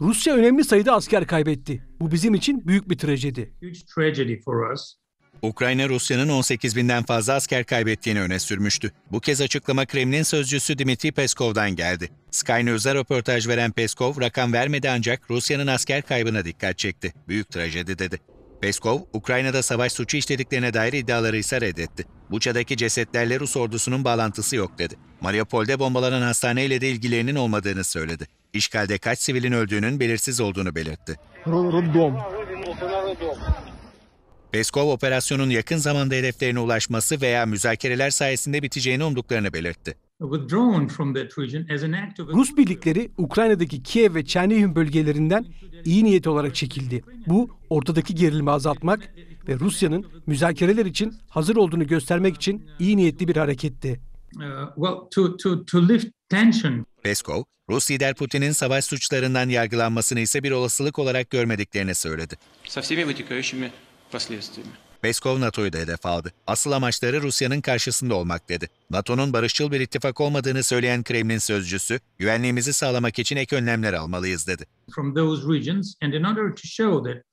Rusya önemli sayıda asker kaybetti. Bu bizim için büyük bir trajedi. Ukrayna Rusya'nın 18 binden fazla asker kaybettiğini öne sürmüştü. Bu kez açıklama Kremlin sözcüsü Dmitri Peskov'dan geldi. Sky News'a röportaj veren Peskov rakam vermedi ancak Rusya'nın asker kaybına dikkat çekti. Büyük trajedi dedi. Peskov, Ukrayna'da savaş suçu işlediklerine dair iddiaları ise reddetti. Buça'daki cesetlerle Rus ordusunun bağlantısı yok dedi. Mariupol'de bombalanan hastaneyle de ilgilerinin olmadığını söyledi. İşgalde kaç sivilin öldüğünün belirsiz olduğunu belirtti. Peskov operasyonun yakın zamanda hedeflerine ulaşması veya müzakereler sayesinde biteceğini umduklarını belirtti. Rus birlikleri Ukrayna'daki Kiev ve Çernihiv bölgelerinden iyi niyet olarak çekildi. Bu ortadaki gerilimi azaltmak ve Rusya'nın müzakereler için hazır olduğunu göstermek için iyi niyetli bir hareketti. Uh, Peskov, Rus lider Putin'in savaş suçlarından yargılanmasını ise bir olasılık olarak görmediklerini söyledi. Peskov NATO'yu da hedef aldı. Asıl amaçları Rusya'nın karşısında olmak dedi. NATO'nun barışçıl bir ittifak olmadığını söyleyen Kremlin sözcüsü, güvenliğimizi sağlamak için ek önlemler almalıyız dedi. From those regions and in order to show that